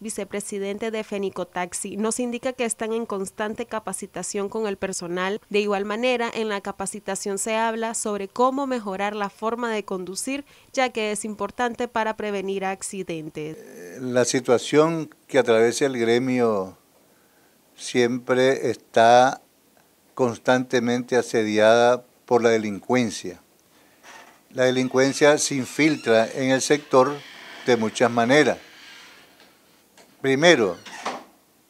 vicepresidente de Taxi nos indica que están en constante capacitación con el personal. De igual manera, en la capacitación se habla sobre cómo mejorar la forma de conducir, ya que es importante para prevenir accidentes. La situación que atraviesa el gremio siempre está constantemente asediada por la delincuencia. La delincuencia se infiltra en el sector de muchas maneras. Primero,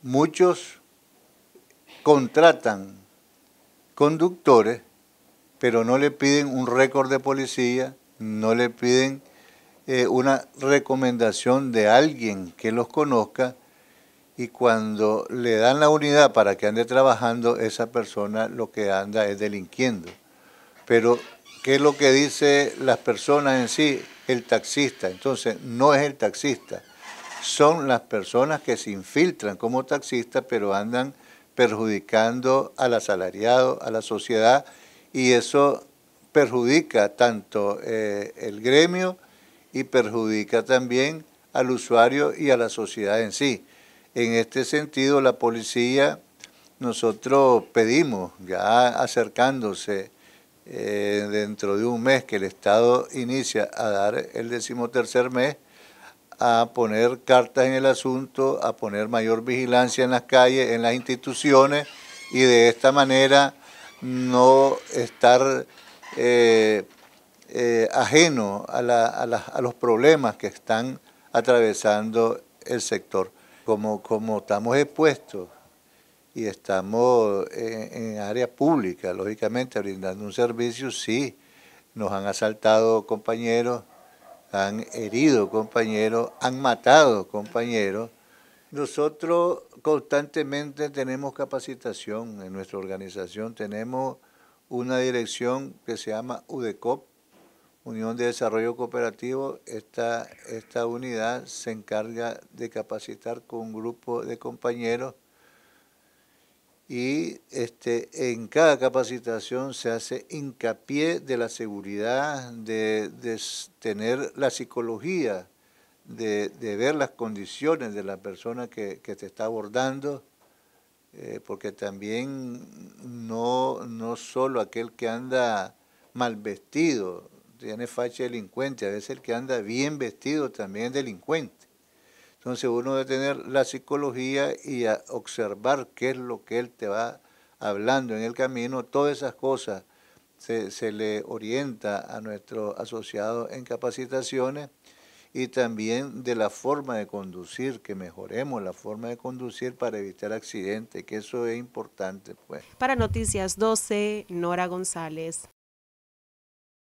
muchos contratan conductores, pero no le piden un récord de policía, no le piden eh, una recomendación de alguien que los conozca y cuando le dan la unidad para que ande trabajando, esa persona lo que anda es delinquiendo. Pero, ¿qué es lo que dice las personas en sí? El taxista. Entonces, no es el taxista son las personas que se infiltran como taxistas, pero andan perjudicando al asalariado, a la sociedad, y eso perjudica tanto eh, el gremio y perjudica también al usuario y a la sociedad en sí. En este sentido, la policía, nosotros pedimos, ya acercándose eh, dentro de un mes que el Estado inicia a dar el decimotercer mes, a poner cartas en el asunto, a poner mayor vigilancia en las calles, en las instituciones y de esta manera no estar eh, eh, ajeno a, los problemas que están atravesando el sector. Como, como estamos expuestos y estamos en área pública, lógicamente, brindando un servicio, sí, nos han asaltado compañeros, han herido compañeros, han matado compañeros. Nosotros constantemente tenemos capacitación en nuestra organización, tenemos una dirección que se llama UDECOP, Unión de Desarrollo Cooperativo, esta, esta unidad se encarga de capacitar con un grupo de compañeros y este, en cada capacitación se hace hincapié de la seguridad, de, tener la psicología, de, ver las condiciones de la persona que, te está abordando, eh, porque también no, no solo aquel que anda mal vestido tiene facha delincuente, a veces el que anda bien vestido también es delincuente. Entonces uno debe tener la psicología y observar qué es lo que él te va hablando en el camino, todas esas cosas se, le orienta a nuestro asociado en capacitaciones y también de la forma de conducir, que mejoremos la forma de conducir para evitar accidentes, que eso es importante. Pues. Para Noticias 12, Nora González.